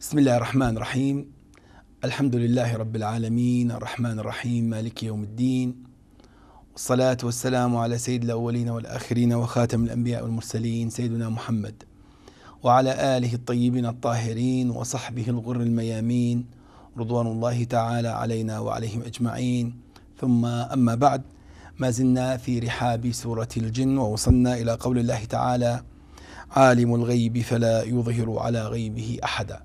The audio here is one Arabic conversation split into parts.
بسم الله الرحمن الرحيم الحمد لله رب العالمين الرحمن الرحيم مالك يوم الدين والصلاة والسلام على سيد الأولين والآخرين وخاتم الأنبياء والمرسلين سيدنا محمد وعلى آله الطيبين الطاهرين وصحبه الغر الميامين رضوان الله تعالى علينا وعليهم أجمعين ثم أما بعد ما زلنا في رحاب سورة الجن ووصلنا إلى قول الله تعالى عالم الغيب فلا يظهر على غيبه أحدا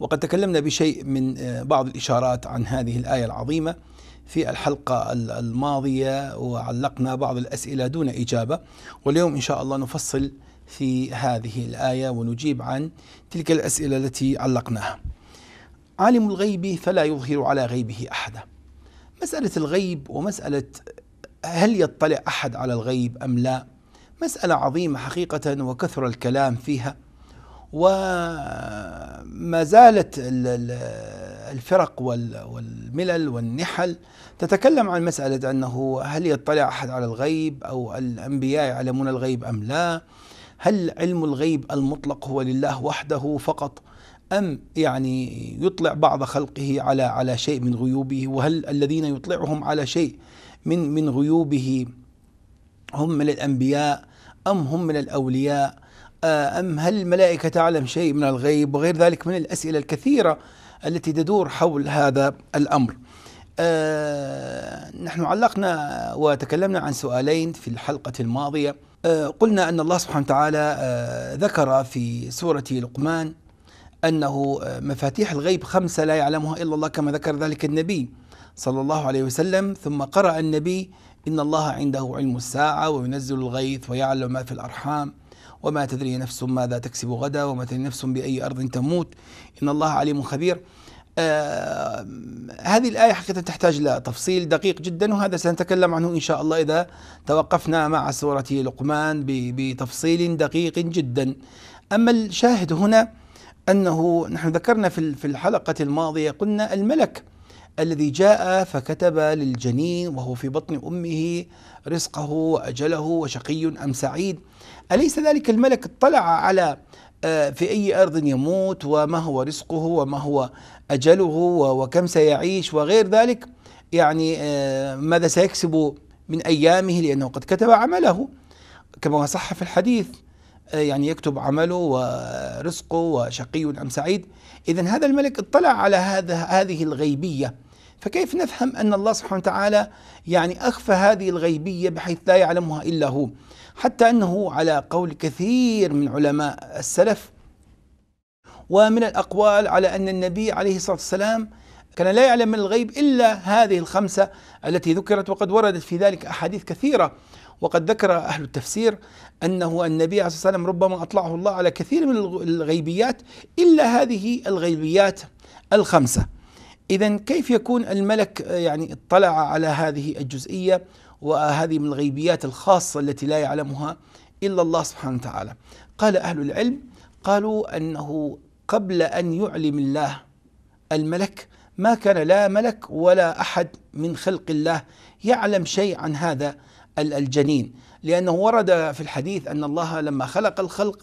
وقد تكلمنا بشيء من آه، بعض الإشارات عن هذه الآية العظيمة في الحلقة الماضية وعلقنا بعض الأسئلة دون إجابة واليوم إن شاء الله نفصل في هذه الآية ونجيب عن تلك الأسئلة التي علقناها عالم الغيب فلا يظهر على غيبه أحدا مسألة الغيب ومسألة هل يطلع أحد على الغيب أم لا مسألة عظيمة حقيقة وكثر الكلام فيها وما زالت الفرق والملل والنحل تتكلم عن مسألة أنه هل يطلع أحد على الغيب أو الأنبياء يعلمون الغيب أم لا هل علم الغيب المطلق هو لله وحده فقط أم يعني يطلع بعض خلقه على على شيء من غيوبه وهل الذين يطلعهم على شيء من من غيوبه هم من الأنبياء أم هم من الأولياء آه، أم هل الملائكة تعلم شيء من الغيب وغير ذلك من الأسئلة الكثيرة التي تدور حول هذا الأمر أه نحن علقنا وتكلمنا عن سؤالين في الحلقة الماضية أه قلنا أن الله سبحانه وتعالى أه ذكر في سورة لقمان أنه آه، مفاتيح الغيب خمسة لا يعلمها إلا الله كما ذكر ذلك النبي صلى الله عليه وسلم ثم قرأ النبي إن الله عنده علم الساعة وينزل الغيث ويعلم ما في الأرحام وما تدري نفس ماذا تكسب غدا وما تدري نفس بأي أرض تموت إن الله عليم خبير آه هذه الآية حقيقة تحتاج إلى تفصيل دقيق جدا وهذا سنتكلم عنه إن شاء الله إذا توقفنا مع سورة لقمان بتفصيل دقيق جدا أما الشاهد هنا أنه نحن ذكرنا في الحلقة الماضية قلنا الملك الذي جاء فكتب للجنين وهو في بطن امه رزقه واجله وشقي ام سعيد اليس ذلك الملك اطلع على آه، في اي ارض يموت وما هو رزقه وما هو اجله وكم سيعيش وغير ذلك يعني آه، ماذا سيكسب من ايامه لانه قد كتب عمله كما صح في الحديث آه، يعني يكتب عمله ورزقه وشقي أم سعيد إذا هذا الملك اطلع على هذا هذه الغيبية فكيف نفهم أن الله سبحانه وتعالى يعني أخفى هذه الغيبية بحيث لا يعلمها إلا هو حتى أنه على قول كثير من علماء السلف ومن الأقوال على أن النبي عليه الصلاة والسلام كان لا يعلم من الغيب إلا هذه الخمسة التي ذكرت وقد وردت في ذلك أحاديث كثيرة وقد ذكر أهل التفسير أنه النبي عليه الصلاة والسلام ربما أطلعه الله على كثير من الغيبيات إلا هذه الغيبيات الخمسة إذا كيف يكون الملك آه، يعني اطلع على هذه الجزئية وهذه من الغيبيات الخاصة التي لا يعلمها إلا الله سبحانه وتعالى قال أهل العلم قالوا أنه قبل أن يعلم الله الملك ما كان لا ملك ولا أحد من خلق الله يعلم شيء عن هذا الجنين لأنه ورد في الحديث أن الله لما خلق الخلق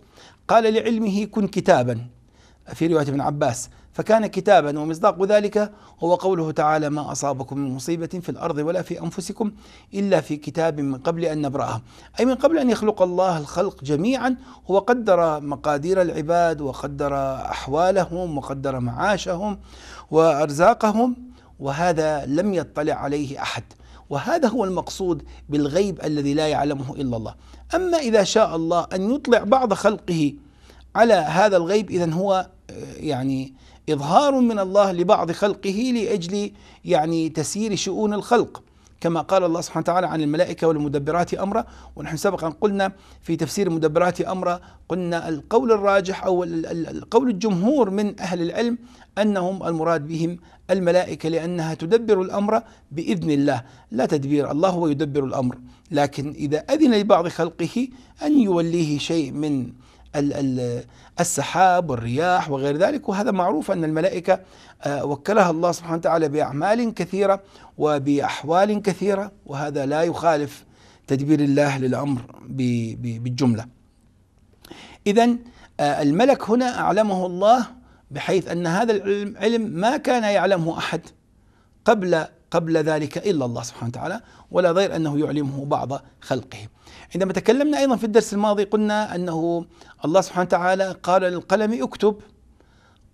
قال لعلمه كن كتابا في رواية ابن عباس فكان كتابا ومصداق ذلك هو قوله تعالى ما أصابكم من مصيبة في الأرض ولا في أنفسكم إلا في كتاب من قبل أن نبرأها أي من قبل أن يخلق الله الخلق جميعا هو قدر مقادير العباد وقدر أحوالهم وقدر معاشهم وأرزاقهم وهذا لم يطلع عليه أحد وهذا هو المقصود بالغيب الذي لا يعلمه الا الله اما اذا شاء الله ان يطلع بعض خلقه على هذا الغيب اذا هو آه، يعني اظهار من الله لبعض خلقه لاجل يعني تسيير شؤون الخلق كما قال الله سبحانه وتعالى عن الملائكة والمدبرات أمرا ونحن سبقا قلنا في تفسير المدبرات أمرا قلنا القول الراجح أو القول الجمهور من أهل العلم أنهم المراد بهم الملائكة لأنها تدبر الأمر بإذن الله لا تدبير الله هو يدبر الأمر لكن إذا أذن لبعض خلقه أن يوليه شيء من السحاب والرياح وغير ذلك وهذا معروف أن الملائكة آه، وكلها الله سبحانه وتعالى بأعمال كثيرة وبأحوال كثيرة وهذا لا يخالف تدبير الله للأمر بالجملة إذا آه، الملك هنا أعلمه الله بحيث أن هذا العلم ما كان يعلمه أحد قبل قبل ذلك إلا الله سبحانه وتعالى ولا ضير أنه يعلمه بعض خلقه عندما تكلمنا أيضا في الدرس الماضي قلنا أنه الله سبحانه وتعالى قال للقلم اكتب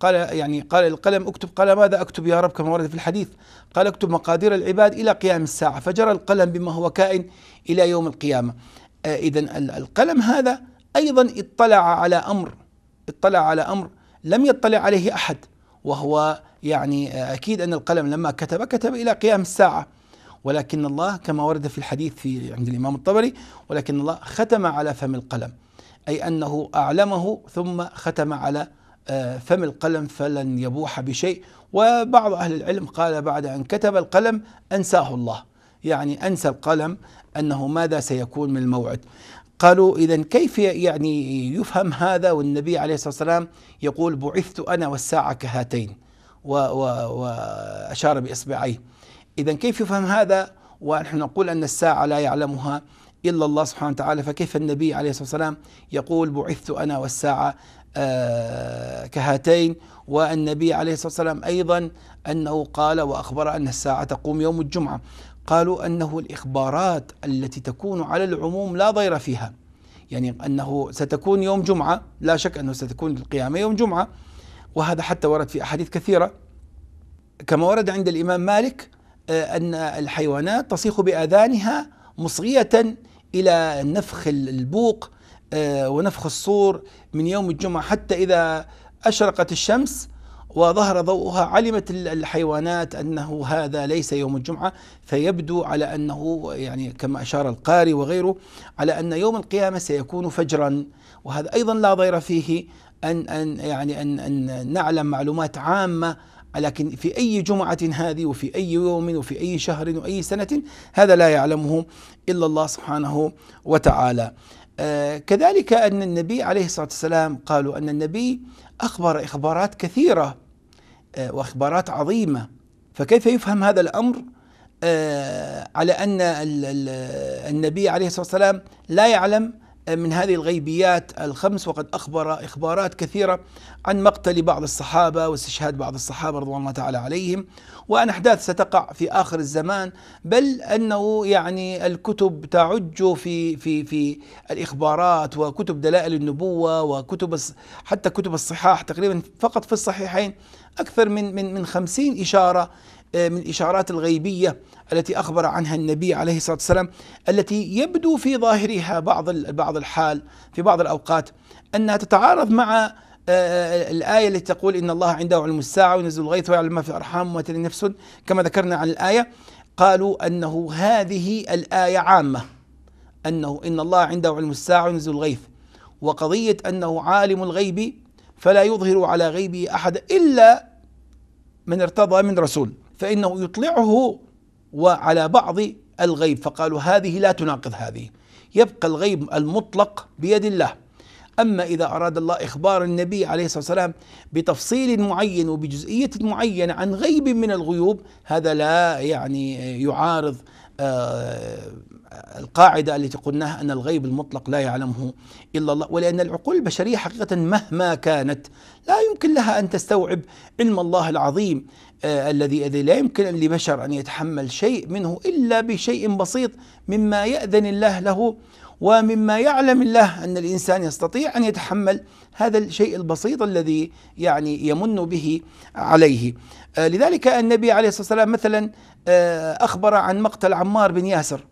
قال يعني قال القلم اكتب قال ماذا اكتب يا رب كما ورد في الحديث قال اكتب مقادير العباد الى قيام الساعه فجرى القلم بما هو كائن الى يوم القيامه آه اذا القلم هذا ايضا اطلع على امر اطلع على امر لم يطلع عليه احد وهو يعني آه، أكيد أن القلم لما كتب كتب إلى قيام الساعة ولكن الله كما ورد في الحديث في عند الإمام الطبري ولكن الله ختم على فم القلم أي أنه أعلمه ثم ختم على آه، فم القلم فلن يبوح بشيء وبعض أهل العلم قال بعد أن كتب القلم أنساه الله يعني أنسى القلم أنه ماذا سيكون من الموعد قالوا إذا كيف يعني يفهم هذا والنبي عليه الصلاة والسلام يقول بعثت أنا والساعة كهاتين وأشار بإصبعيه إذا كيف يفهم هذا ونحن نقول أن الساعة لا يعلمها إلا الله سبحانه وتعالى فكيف النبي عليه الصلاة والسلام يقول بعثت أنا والساعة آه، كهاتين والنبي عليه الصلاة والسلام أيضا أنه قال وأخبر أن الساعة تقوم يوم الجمعة قالوا انه الاخبارات التي تكون على العموم لا ضير فيها يعني انه ستكون يوم جمعه لا شك انه ستكون القيامه يوم جمعه وهذا حتى ورد في احاديث كثيره كما ورد عند الامام مالك آه، ان الحيوانات تصيح باذانها مصغيه الى نفخ البوق آه، ونفخ الصور من يوم الجمعه حتى اذا اشرقت الشمس وظهر ضوءها علمت الحيوانات انه هذا ليس يوم الجمعه فيبدو على انه يعني كما اشار القاري وغيره على ان يوم القيامه سيكون فجرا وهذا ايضا لا ضير فيه ان ان يعني ان ان نعلم معلومات عامه لكن في أي جمعة هذه وفي أي يوم وفي أي شهر وأي سنة هذا لا يعلمه إلا الله سبحانه وتعالى آه كذلك أن النبي عليه الصلاة والسلام قالوا أن النبي أخبر إخبارات كثيرة آه، واخبارات عظيمه فكيف يفهم هذا الامر آه، على ان النبي عليه الصلاه والسلام لا يعلم من هذه الغيبيات الخمس وقد أخبر إخبارات كثيرة عن مقتل بعض الصحابة واستشهاد بعض الصحابة رضوان الله تعالى عليهم وأن أحداث ستقع في آخر الزمان بل أنه يعني الكتب تعج في في في الإخبارات وكتب دلائل النبوة وكتب حتى كتب الصحاح تقريبا فقط في الصحيحين أكثر من من من 50 إشارة آه، من الإشارات الغيبية التي أخبر عنها النبي عليه الصلاة والسلام التي يبدو في ظاهرها بعض بعض الحال في بعض الأوقات أنها تتعارض مع آه، آه، الآية التي تقول إن الله عنده علم الساعة وينزل الغيث ويعلم ما في الأرحام وما تلي نفس كما ذكرنا عن الآية قالوا أنه هذه الآية عامة أنه إن الله عنده علم الساعة وينزل الغيث وقضية أنه عالم الغيب فلا يظهر على غيبه أحد إلا من ارتضى من رسول فإنه يطلعه وعلى بعض الغيب فقالوا هذه لا تناقض هذه يبقى الغيب المطلق بيد الله أما إذا أراد الله إخبار النبي عليه الصلاة والسلام بتفصيل معين وبجزئية معينة عن غيب من الغيوب هذا لا يعني يعارض آه القاعدة التي قلناها أن الغيب المطلق لا يعلمه إلا الله ولأن العقول البشرية حقيقة مهما كانت لا يمكن لها أن تستوعب علم الله العظيم آه، الذي لا يمكن لبشر أن يتحمل شيء منه إلا بشيء بسيط مما يأذن الله له ومما يعلم الله أن الإنسان يستطيع أن يتحمل هذا الشيء البسيط الذي يعني يمن به عليه آه، لذلك النبي عليه الصلاة والسلام مثلا آه، أخبر عن مقتل عمار بن ياسر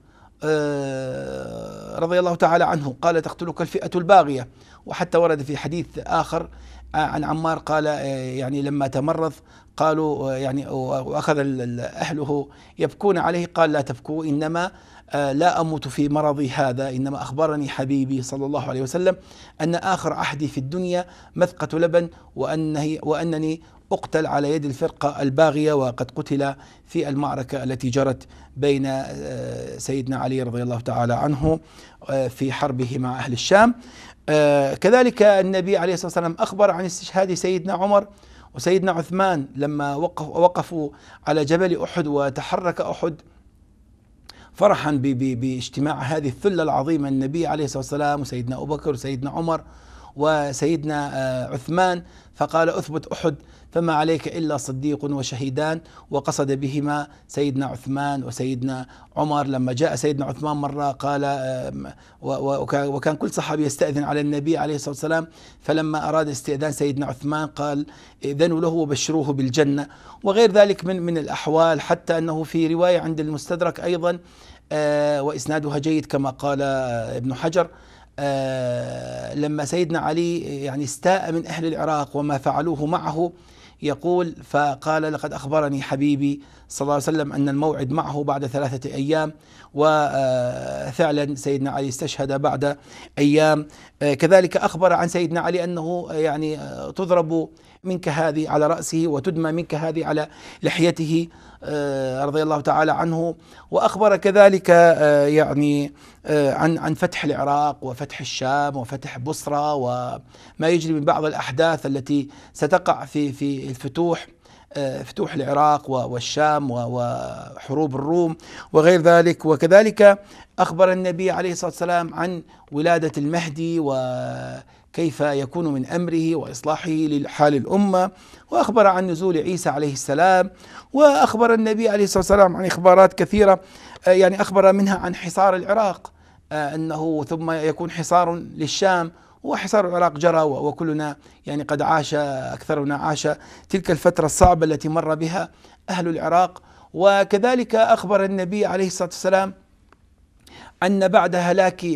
رضي الله تعالى عنه قال تقتلك الفئة الباغية وحتى ورد في حديث آخر عن عمار قال يعني لما تمرض قالوا يعني واخذ اهله يبكون عليه قال لا تبكوا انما آه، لا اموت في مرضي هذا انما اخبرني حبيبي صلى الله عليه وسلم ان اخر عهدي في الدنيا مثقه لبن وانه وانني اقتل على يد الفرقه الباغيه وقد قتل في المعركه التي جرت بين آه، سيدنا علي رضي الله تعالى عنه آه، في حربه مع اهل الشام كذلك النبي عليه الصلاه والسلام اخبر عن استشهاد سيدنا عمر وسيدنا عثمان لما وقف وقفوا على جبل أحد وتحرك أحد فرحا باجتماع هذه الثلة العظيمة النبي عليه الصلاة والسلام وسيدنا أبو بكر وسيدنا عمر وسيدنا آه، عثمان فقال اثبت احد فما عليك الا صديق وشهيدان وقصد بهما سيدنا عثمان وسيدنا عمر لما جاء سيدنا عثمان مره قال آه، وكان كل صحابي يستاذن على النبي عليه الصلاه والسلام فلما اراد استئذان سيدنا عثمان قال اذنوا له وبشروه بالجنه وغير ذلك من من الاحوال حتى انه في روايه عند المستدرك ايضا آه، واسنادها جيد كما قال ابن حجر آه، لما سيدنا علي يعني استاء من أهل العراق وما فعلوه معه يقول فقال لقد أخبرني حبيبي صلى الله عليه وسلم أن الموعد معه بعد ثلاثة أيام وفعلا سيدنا علي استشهد بعد أيام آه، كذلك أخبر عن سيدنا علي أنه يعني آه، تضرب منك هذه على رأسه وتدمى منك هذه على لحيته آه، رضي الله تعالى عنه وأخبر كذلك آه، يعني آه، عن عن فتح العراق وفتح الشام وفتح بصرة وما يجري من بعض الأحداث التي ستقع في في الفتوح آه، فتوح العراق والشام وحروب الروم وغير ذلك وكذلك أخبر النبي عليه الصلاة والسلام عن ولادة المهدي وكيف يكون من أمره وإصلاحه لحال الأمة وأخبر عن نزول عيسى عليه السلام وأخبر النبي عليه الصلاة والسلام عن إخبارات كثيرة آه، يعني أخبر منها عن حصار العراق آه، أنه ثم يكون حصار للشام وحصار العراق جرى وكلنا يعني قد عاش أكثرنا عاش تلك الفترة الصعبة التي مر بها أهل العراق وكذلك أخبر النبي عليه الصلاة والسلام أن بعد هلاك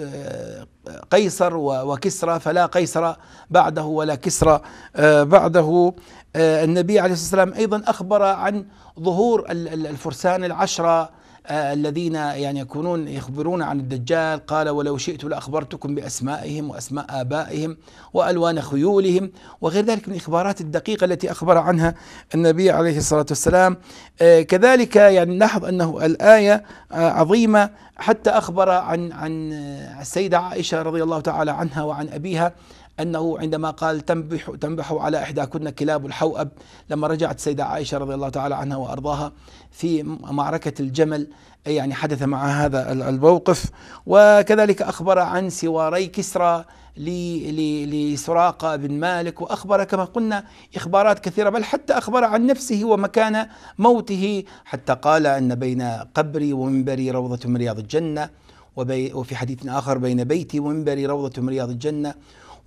آه، قيصر وكسرى فلا قيصر بعده ولا كسرى آه، بعده آه، النبي عليه الصلاة والسلام أيضا أخبر عن ظهور الفرسان العشرة الذين يعني يكونون يخبرون عن الدجال قال ولو شئت لأخبرتكم بأسمائهم وأسماء آبائهم وألوان خيولهم وغير ذلك من الإخبارات الدقيقة التي أخبر عنها النبي عليه الصلاة والسلام آه، كذلك يعني نلاحظ أنه الآية آه، عظيمة حتى أخبر عن عن آه، السيدة عائشة رضي الله تعالى عنها وعن أبيها أنه عندما قال تنبح تنبح على إحداكن كلاب الحوأب لما رجعت سيدة عائشة رضي الله تعالى عنها وأرضاها في معركة الجمل يعني حدث مع هذا الموقف وكذلك أخبر عن سواري كسرى لسراقة بن مالك وأخبر كما قلنا إخبارات كثيرة بل حتى أخبر عن نفسه ومكان موته حتى قال أن بين قبري ومنبري روضة من رياض الجنة وفي حديث آخر بين بيتي ومنبري روضة من رياض الجنة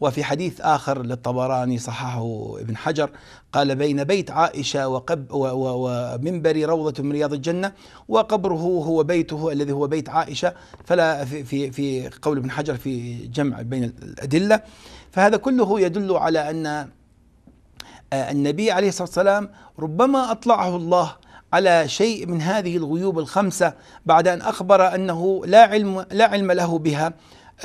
وفي حديث آخر للطبراني صححه ابن حجر قال بين بيت عائشة وقب ومنبري روضة من رياض الجنة وقبره هو بيته الذي هو بيت عائشة فلا في, في, في قول ابن حجر في جمع بين الأدلة فهذا كله يدل على أن النبي عليه الصلاة والسلام ربما أطلعه الله على شيء من هذه الغيوب الخمسة بعد أن أخبر أنه لا علم لا علم له بها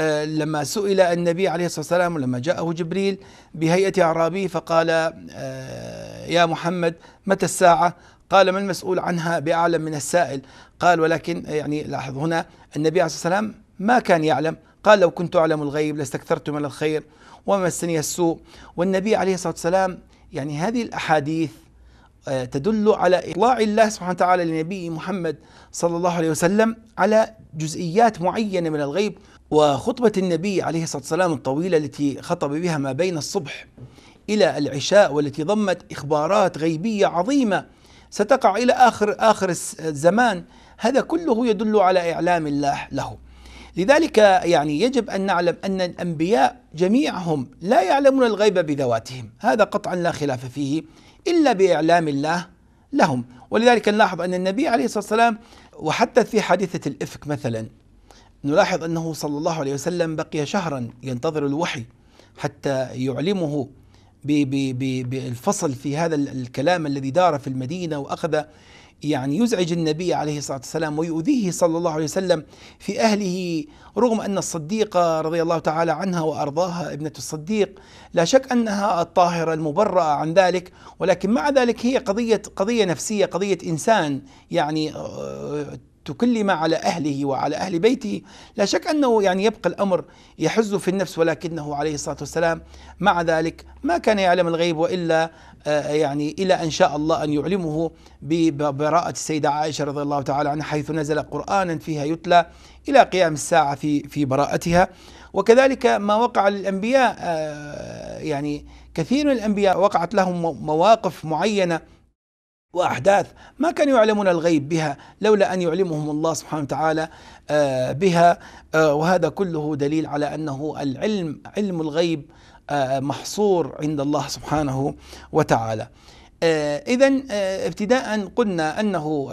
آه، لما سئل النبي عليه الصلاة والسلام لما جاءه جبريل بهيئة أعرابي فقال آه، يا محمد متى الساعة قال ما المسؤول عنها بأعلم من السائل قال ولكن آه، يعني لاحظ هنا النبي عليه الصلاة والسلام ما كان يعلم قال لو كنت أعلم الغيب لاستكثرت من الخير وما مسني السوء والنبي عليه الصلاة والسلام يعني هذه الأحاديث تدل على إطلاع الله سبحانه وتعالى لنبي محمد صلى الله عليه وسلم على جزئيات معينة من الغيب وخطبة النبي عليه الصلاة والسلام الطويلة التي خطب بها ما بين الصبح إلى العشاء والتي ضمت إخبارات غيبية عظيمة ستقع إلى آخر آخر الزمان هذا كله يدل على إعلام الله له لذلك يعني يجب أن نعلم أن الأنبياء جميعهم لا يعلمون الغيب بذواتهم هذا قطعا لا خلاف فيه إلا بإعلام الله لهم ولذلك نلاحظ أن النبي عليه الصلاة والسلام وحتى في حادثة الإفك مثلا نلاحظ أنه صلى الله عليه وسلم بقي شهرا ينتظر الوحي حتى يعلمه بالفصل في هذا الكلام الذي دار في المدينة وأخذ يعني يزعج النبي عليه الصلاة والسلام ويؤذيه صلى الله عليه وسلم في أهله رغم أن الصديقة رضي الله تعالى عنها وأرضاها ابنة الصديق لا شك أنها الطاهرة المبرأة عن ذلك ولكن مع ذلك هي قضية قضية نفسية قضية إنسان يعني آه، تكلم على أهله وعلى أهل بيته لا شك أنه يعني يبقى الأمر يحز في النفس ولكنه عليه الصلاة والسلام مع ذلك ما كان يعلم الغيب وإلا آه، يعني إلى أن شاء الله أن يعلمه ببراءة السيدة عائشة رضي الله تعالى عنها حيث نزل قرآنا فيها يتلى إلى قيام الساعة في في براءتها وكذلك ما وقع للأنبياء آه، يعني كثير من الأنبياء وقعت لهم مواقف معينة وأحداث ما كانوا يعلمون الغيب بها لولا أن يعلمهم الله سبحانه وتعالى آه، بها آه، وهذا كله دليل على أنه العلم علم الغيب آه، محصور عند الله سبحانه وتعالى إذا ابتداء قلنا أنه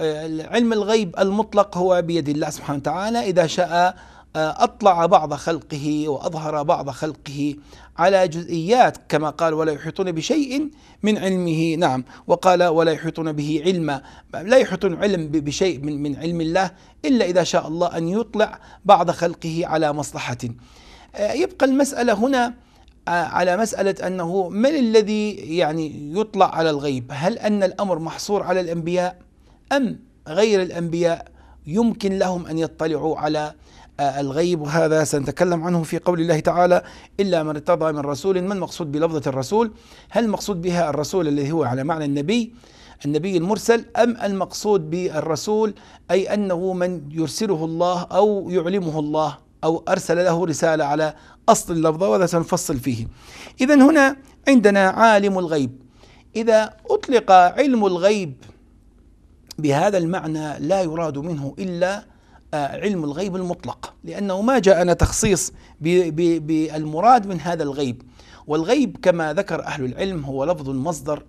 علم الغيب المطلق هو بيد الله سبحانه وتعالى إذا شاء آه، أطلع بعض خلقه وأظهر بعض خلقه على جزئيات كما قال ولا يحيطون بشيء من علمه نعم وقال ولا يحيطون به علما لا يحيطون علم بشيء من, من علم الله إلا إذا شاء الله أن يطلع بعض خلقه على مصلحة آه، يبقى المسألة هنا آه، على مسألة أنه من الذي يعني يطلع على الغيب هل أن الأمر محصور على الأنبياء أم غير الأنبياء يمكن لهم أن يطلعوا على الغيب وهذا سنتكلم عنه في قول الله تعالى إلا من ارتضى من رسول ما المقصود بلفظة الرسول هل المقصود بها الرسول الذي هو على معنى النبي النبي المرسل أم المقصود بالرسول أي أنه من يرسله الله أو يعلمه الله أو أرسل له رسالة على أصل اللفظة وهذا سنفصل فيه إذا هنا عندنا عالم الغيب إذا أطلق علم الغيب بهذا المعنى لا يراد منه إلا علم الغيب المطلق لأنه ما جاءنا تخصيص بالمراد من هذا الغيب والغيب كما ذكر أهل العلم هو لفظ مصدر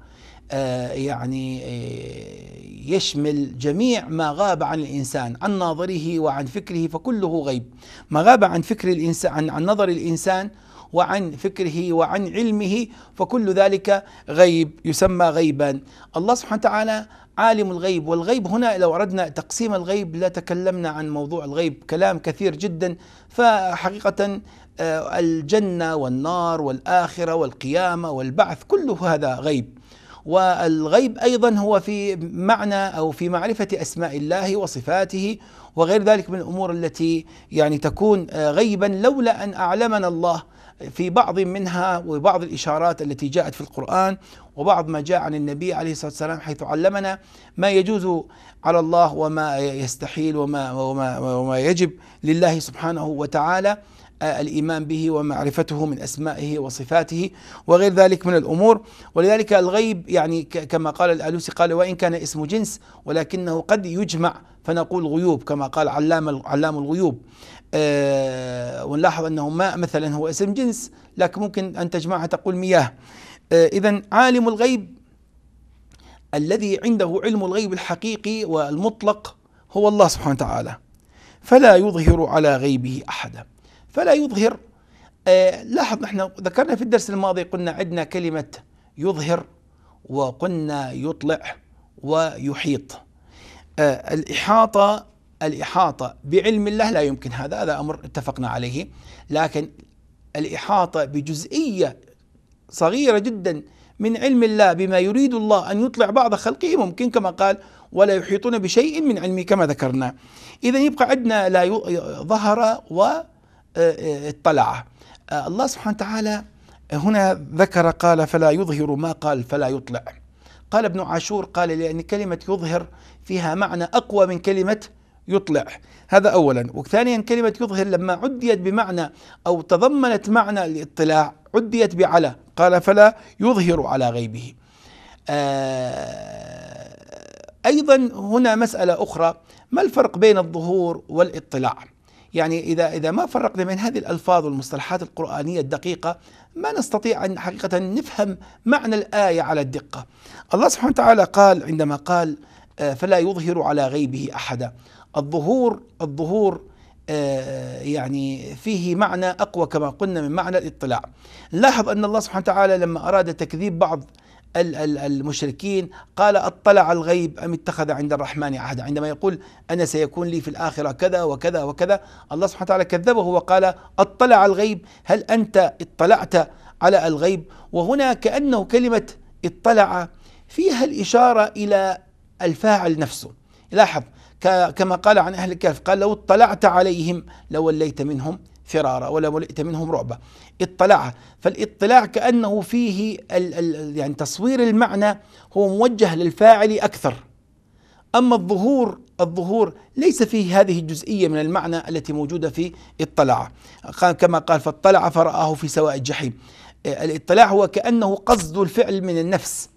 آه، يعني آه، يشمل جميع ما غاب عن الإنسان عن ناظره وعن فكره فكله غيب ما غاب عن فكر الإنسان عن نظر الإنسان وعن فكره وعن علمه فكل ذلك غيب يسمى غيبا الله سبحانه وتعالى عالم الغيب والغيب هنا لو أردنا تقسيم الغيب لا تكلمنا عن موضوع الغيب كلام كثير جدا فحقيقة آه، الجنة والنار والآخرة والقيامة والبعث كل هذا غيب والغيب ايضا هو في معنى او في معرفه اسماء الله وصفاته وغير ذلك من الامور التي يعني تكون آه، غيبا لولا ان اعلمنا الله في بعض منها وبعض الإشارات التي جاءت في القرآن وبعض ما جاء عن النبي عليه الصلاة والسلام حيث علمنا ما يجوز على الله وما يستحيل وما, وما, وما يجب لله سبحانه وتعالى الايمان به ومعرفته من اسمائه وصفاته وغير ذلك من الامور ولذلك الغيب يعني كما قال الالوسي قال وان كان اسم جنس ولكنه قد يجمع فنقول غيوب كما قال علام علام الغيوب أه ونلاحظ انه ماء مثلا هو اسم جنس لكن ممكن ان تجمعها تقول مياه أه اذا عالم الغيب الذي عنده علم الغيب الحقيقي والمطلق هو الله سبحانه وتعالى فلا يظهر على غيبه احدا فلا يظهر آه، لاحظ احنا ذكرنا في الدرس الماضي قلنا عندنا كلمة يظهر وقلنا يطلع ويحيط آه، الإحاطة الإحاطة بعلم الله لا يمكن هذا هذا أمر اتفقنا عليه لكن الإحاطة بجزئية صغيرة جدا من علم الله بما يريد الله أن يطلع بعض خلقه ممكن كما قال ولا يحيطون بشيء من علمه كما ذكرنا إذا يبقى عندنا لا ظهر و آه، آه، اطلع آه، الله سبحانه وتعالى هنا ذكر قال فلا يظهر ما قال فلا يطلع قال ابن عاشور قال لأن كلمة يظهر فيها معنى أقوى من كلمة يطلع هذا أولا وثانيا كلمة يظهر لما عديت بمعنى أو تضمنت معنى الاطلاع عديت بعلى قال فلا يظهر على غيبه أيضا هنا مسألة أخرى ما الفرق بين الظهور والاطلاع يعني إذا إذا ما فرقنا بين هذه الألفاظ والمصطلحات القرآنية الدقيقة ما نستطيع أن حقيقة نفهم معنى الآية على الدقة الله سبحانه وتعالى قال عندما قال آه، فلا يظهر على غيبه أحدا الظهور الظهور آه، يعني فيه معنى أقوى كما قلنا من معنى الاطلاع لاحظ أن الله سبحانه وتعالى لما أراد تكذيب بعض المشركين قال اطلع الغيب ام اتخذ عند الرحمن عهدا عندما يقول انا سيكون لي في الاخره كذا وكذا وكذا الله سبحانه وتعالى كذبه وقال اطلع الغيب هل انت اطلعت على الغيب وهنا كانه كلمه اطلع فيها الاشاره الى الفاعل نفسه لاحظ كما قال عن اهل الكهف قال لو اطلعت عليهم لوليت منهم فرارا ولا ملئت منهم رعبا اطلع فالاطلاع كأنه فيه الـ الـ يعني تصوير المعنى هو موجه للفاعل أكثر أما الظهور الظهور ليس فيه هذه الجزئية من المعنى التي موجودة في اطلع كما قال فاطلع فرآه في سواء الجحيم آه، الاطلاع هو كأنه قصد الفعل من النفس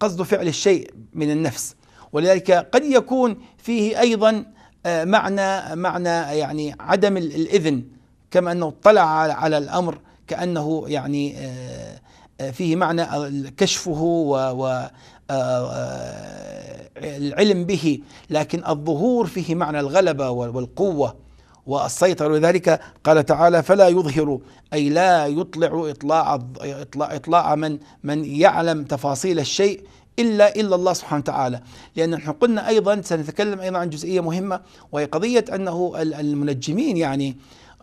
قصد فعل الشيء من النفس ولذلك قد يكون فيه أيضا آه، معنى معنى يعني عدم الإذن كما أنه اطلع على الأمر كأنه يعني آه، آه، فيه معنى كشفه و آه، العلم به لكن الظهور فيه معنى الغلبة والقوة والسيطرة لذلك قال تعالى فلا يظهر أي لا يطلع إطلاع, إطلاع, إطلاع من, من يعلم تفاصيل الشيء إلا إلا الله سبحانه وتعالى لأن نحن قلنا أيضا سنتكلم أيضا عن جزئية مهمة وهي قضية أنه المنجمين يعني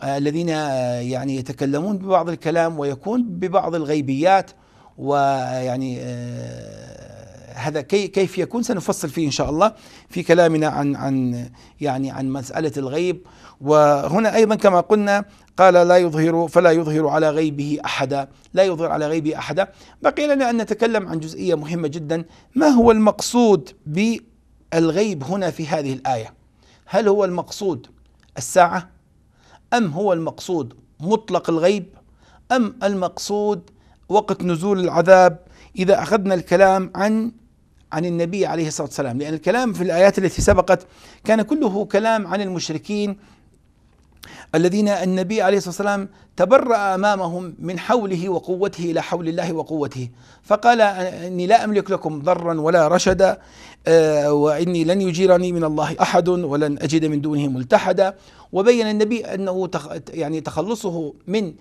الذين آه، يعني يتكلمون ببعض الكلام ويكون ببعض الغيبيات ويعني آه، هذا كيف يكون سنفصل فيه ان شاء الله في كلامنا عن عن يعني عن مساله الغيب وهنا ايضا كما قلنا قال لا يظهر فلا يظهر على غيبه احدا لا يظهر على غيبه احدا بقي لنا ان نتكلم عن جزئيه مهمه جدا ما هو المقصود بالغيب هنا في هذه الايه هل هو المقصود الساعه أم هو المقصود مطلق الغيب أم المقصود وقت نزول العذاب إذا أخذنا الكلام عن عن النبي عليه الصلاه والسلام لان الكلام في الايات التي سبقت كان كله كلام عن المشركين الذين النبي عليه الصلاه والسلام تبرأ امامهم من حوله وقوته الى حول الله وقوته، فقال اني لا املك لكم ضرا ولا رشدا آه، واني لن يجيرني من الله احد ولن اجد من دونه ملتحدا، وبين النبي انه يعني تخلصه من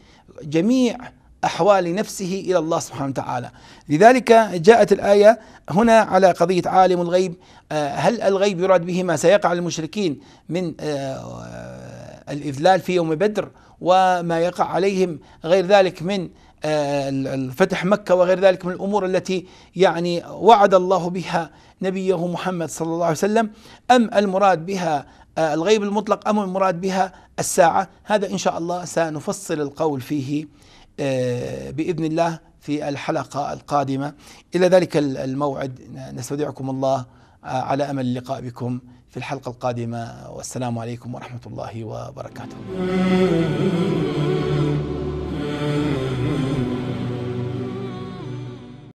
جميع احوال نفسه الى الله سبحانه وتعالى، لذلك جاءت الايه هنا على قضيه عالم الغيب آه، هل الغيب يراد به ما سيقع للمشركين من آه، الإذلال في يوم بدر وما يقع عليهم غير ذلك من آه، فتح مكة وغير ذلك من الأمور التي يعني وعد الله بها نبيه محمد صلى الله عليه وسلم أم المراد بها آه، الغيب المطلق أم المراد بها الساعة هذا إن شاء الله سنفصل القول فيه آه، بإذن الله في الحلقة القادمة إلى ذلك الموعد نستودعكم الله على أمل اللقاء بكم في الحلقة القادمة والسلام عليكم ورحمة الله وبركاته